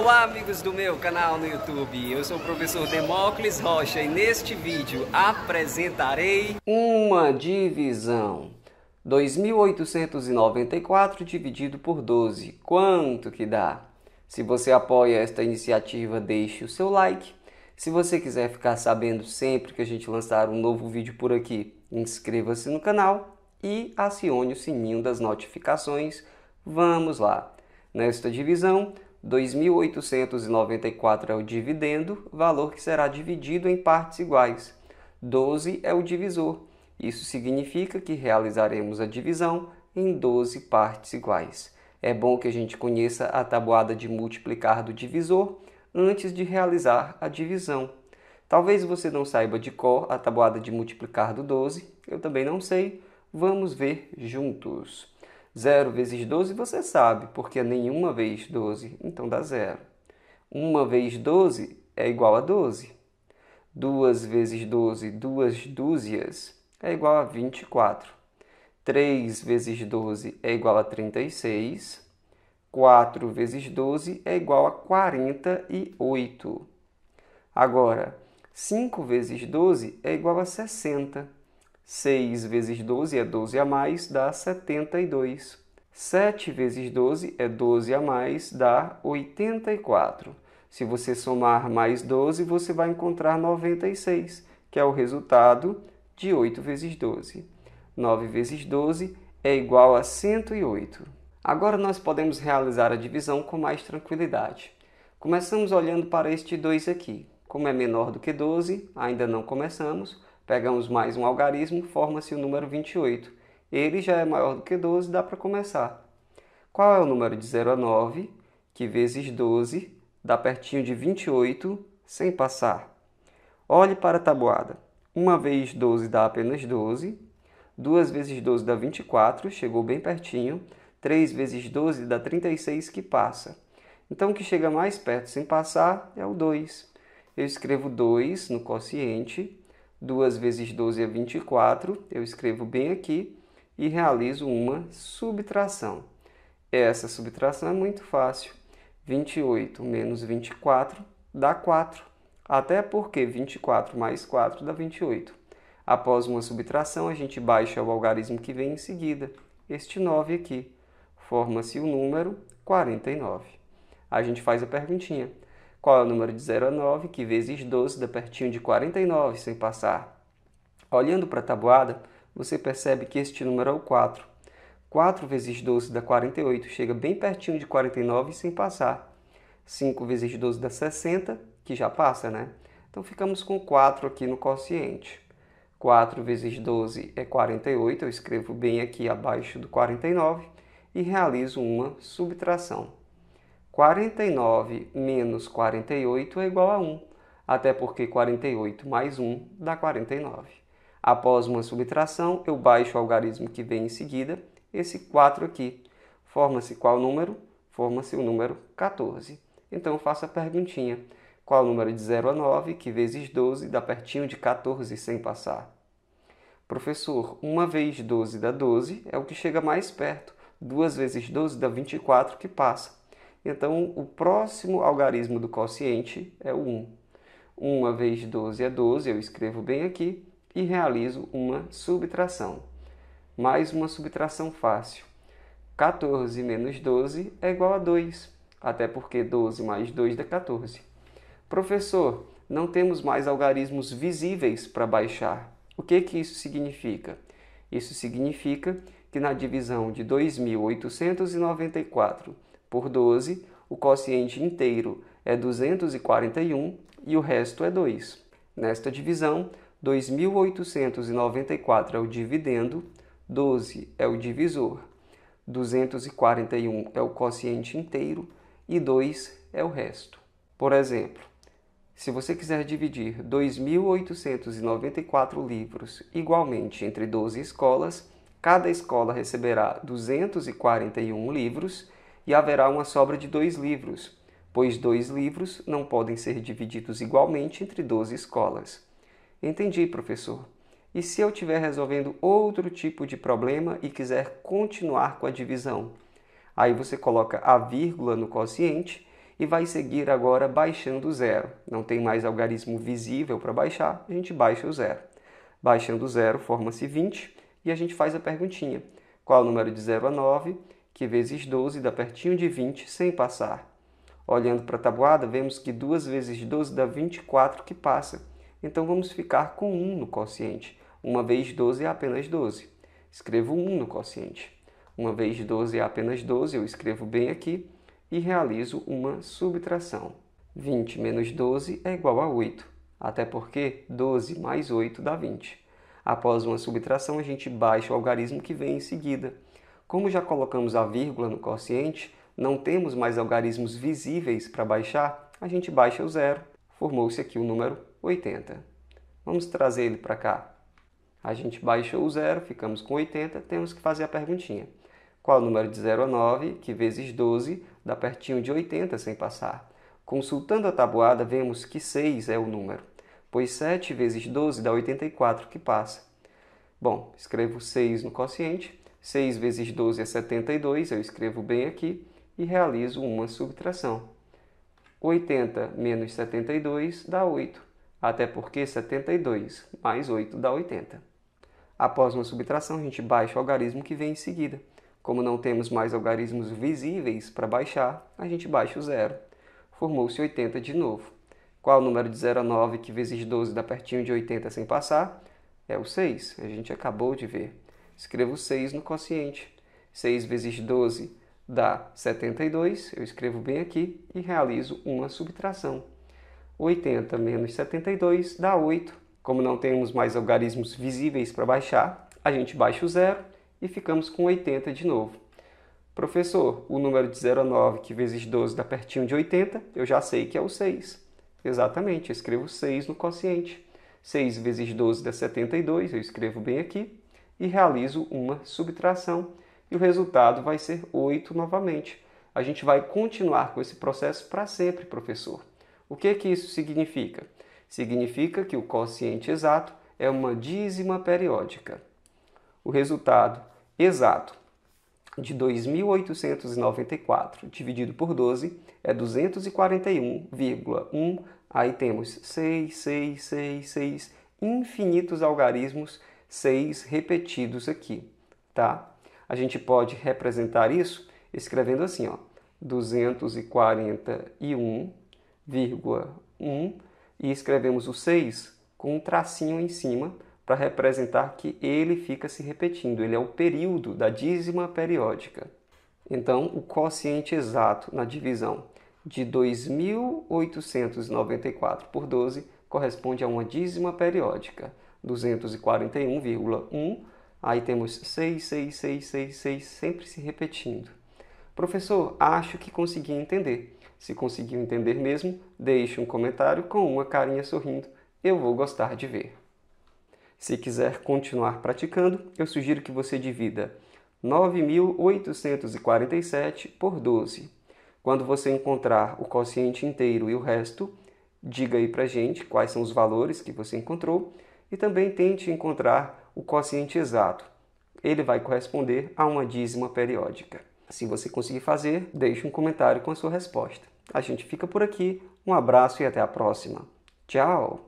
Olá amigos do meu canal no YouTube, eu sou o professor Demócles Rocha e neste vídeo apresentarei uma divisão 2.894 dividido por 12, quanto que dá? Se você apoia esta iniciativa, deixe o seu like. Se você quiser ficar sabendo sempre que a gente lançar um novo vídeo por aqui, inscreva-se no canal e acione o sininho das notificações. Vamos lá! Nesta divisão, 2.894 é o dividendo, valor que será dividido em partes iguais. 12 é o divisor. Isso significa que realizaremos a divisão em 12 partes iguais. É bom que a gente conheça a tabuada de multiplicar do divisor antes de realizar a divisão. Talvez você não saiba de cor a tabuada de multiplicar do 12, eu também não sei. Vamos ver juntos. 0 vezes 12 você sabe, porque nenhuma vez 12, então dá zero. 1 vez 12 é igual a 12. 2 vezes 12, duas dúzias, é igual a 24. 3 vezes 12 é igual a 36. 4 vezes 12 é igual a 48. Agora, 5 vezes 12 é igual a 60. 6 vezes 12 é 12 a mais, dá 72. 7 vezes 12 é 12 a mais, dá 84. Se você somar mais 12, você vai encontrar 96, que é o resultado de 8 vezes 12. 9 vezes 12 é igual a 108. Agora nós podemos realizar a divisão com mais tranquilidade. Começamos olhando para este 2 aqui. Como é menor do que 12, ainda não começamos, Pegamos mais um algarismo, forma-se o número 28. Ele já é maior do que 12, dá para começar. Qual é o número de 0 a 9, que vezes 12 dá pertinho de 28, sem passar? Olhe para a tabuada. 1 vez 12 dá apenas 12, 2 vezes 12 dá 24, chegou bem pertinho, 3 vezes 12 dá 36 que passa. Então o que chega mais perto sem passar é o 2. Eu escrevo 2 no quociente 2 vezes 12 é 24, eu escrevo bem aqui e realizo uma subtração. Essa subtração é muito fácil. 28 menos 24 dá 4, até porque 24 mais 4 dá 28. Após uma subtração, a gente baixa o algarismo que vem em seguida, este 9 aqui. Forma-se o número 49. A gente faz a perguntinha. Qual é o número de 0 a 9, que vezes 12 dá pertinho de 49, sem passar. Olhando para a tabuada, você percebe que este número é o 4. 4 vezes 12 dá 48, chega bem pertinho de 49 sem passar. 5 vezes 12 dá 60, que já passa, né? Então ficamos com 4 aqui no quociente. 4 vezes 12 é 48, eu escrevo bem aqui abaixo do 49 e realizo uma subtração. 49 menos 48 é igual a 1, até porque 48 mais 1 dá 49. Após uma subtração, eu baixo o algarismo que vem em seguida, esse 4 aqui. Forma-se qual número? Forma-se o número 14. Então faço a perguntinha. Qual o número de 0 a 9, que vezes 12 dá pertinho de 14 sem passar? Professor, 1 vez 12 dá 12, é o que chega mais perto. 2 vezes 12 dá 24, que passa. Então, o próximo algarismo do quociente é o 1. 1 vezes 12 é 12, eu escrevo bem aqui, e realizo uma subtração. Mais uma subtração fácil. 14 menos 12 é igual a 2, até porque 12 mais 2 dá 14. Professor, não temos mais algarismos visíveis para baixar. O que, que isso significa? Isso significa que na divisão de 2894 por 12, o quociente inteiro é 241 e o resto é 2. Nesta divisão, 2.894 é o dividendo, 12 é o divisor, 241 é o quociente inteiro e 2 é o resto. Por exemplo, se você quiser dividir 2.894 livros igualmente entre 12 escolas, cada escola receberá 241 livros e haverá uma sobra de dois livros, pois dois livros não podem ser divididos igualmente entre 12 escolas. Entendi, professor. E se eu estiver resolvendo outro tipo de problema e quiser continuar com a divisão? Aí você coloca a vírgula no quociente e vai seguir agora baixando o zero. Não tem mais algarismo visível para baixar, a gente baixa o zero. Baixando o zero, forma-se 20 e a gente faz a perguntinha. Qual é o número de 0 a 9? que vezes 12 dá pertinho de 20 sem passar. Olhando para a tabuada, vemos que 2 vezes 12 dá 24 que passa. Então vamos ficar com 1 no quociente. Uma vez 12 é apenas 12. Escrevo 1 no quociente. Uma vez 12 é apenas 12, eu escrevo bem aqui e realizo uma subtração. 20 menos 12 é igual a 8, até porque 12 mais 8 dá 20. Após uma subtração, a gente baixa o algarismo que vem em seguida como já colocamos a vírgula no quociente, não temos mais algarismos visíveis para baixar, a gente baixa o zero. Formou-se aqui o número 80. Vamos trazer ele para cá. A gente baixou o zero, ficamos com 80, temos que fazer a perguntinha. Qual é o número de 0 a 9, que vezes 12 dá pertinho de 80 sem passar? Consultando a tabuada, vemos que 6 é o número, pois 7 vezes 12 dá 84 que passa. Bom, escrevo 6 no quociente, 6 vezes 12 é 72, eu escrevo bem aqui e realizo uma subtração. 80 menos 72 dá 8, até porque 72 mais 8 dá 80. Após uma subtração, a gente baixa o algarismo que vem em seguida. Como não temos mais algarismos visíveis para baixar, a gente baixa o zero. Formou-se 80 de novo. Qual o número de 0 a 9 que vezes 12 dá pertinho de 80 sem passar? É o 6, a gente acabou de ver escrevo 6 no quociente. 6 vezes 12 dá 72, eu escrevo bem aqui e realizo uma subtração. 80 menos 72 dá 8. Como não temos mais algarismos visíveis para baixar, a gente baixa o zero e ficamos com 80 de novo. Professor, o número de 0 a 9, que vezes 12 dá pertinho de 80, eu já sei que é o 6. Exatamente, eu escrevo 6 no quociente. 6 vezes 12 dá 72, eu escrevo bem aqui e realizo uma subtração e o resultado vai ser 8 novamente. A gente vai continuar com esse processo para sempre, professor. O que que isso significa? Significa que o quociente exato é uma dízima periódica. O resultado exato de 2.894 dividido por 12 é 241,1. Aí temos 6, 6, 6, 6 infinitos algarismos seis repetidos aqui, tá? A gente pode representar isso escrevendo assim, ó, 241,1 e escrevemos o 6 com um tracinho em cima para representar que ele fica se repetindo, ele é o período da dízima periódica. Então, o quociente exato na divisão de 2.894 por 12 corresponde a uma dízima periódica. 241,1. Aí temos 6, 6, 6, 6, 6, sempre se repetindo. Professor, acho que consegui entender. Se conseguiu entender mesmo, deixe um comentário com uma carinha sorrindo. Eu vou gostar de ver. Se quiser continuar praticando, eu sugiro que você divida 9.847 por 12. Quando você encontrar o quociente inteiro e o resto, diga aí para gente quais são os valores que você encontrou e também tente encontrar o quociente exato. Ele vai corresponder a uma dízima periódica. Se você conseguir fazer, deixe um comentário com a sua resposta. A gente fica por aqui, um abraço e até a próxima. Tchau!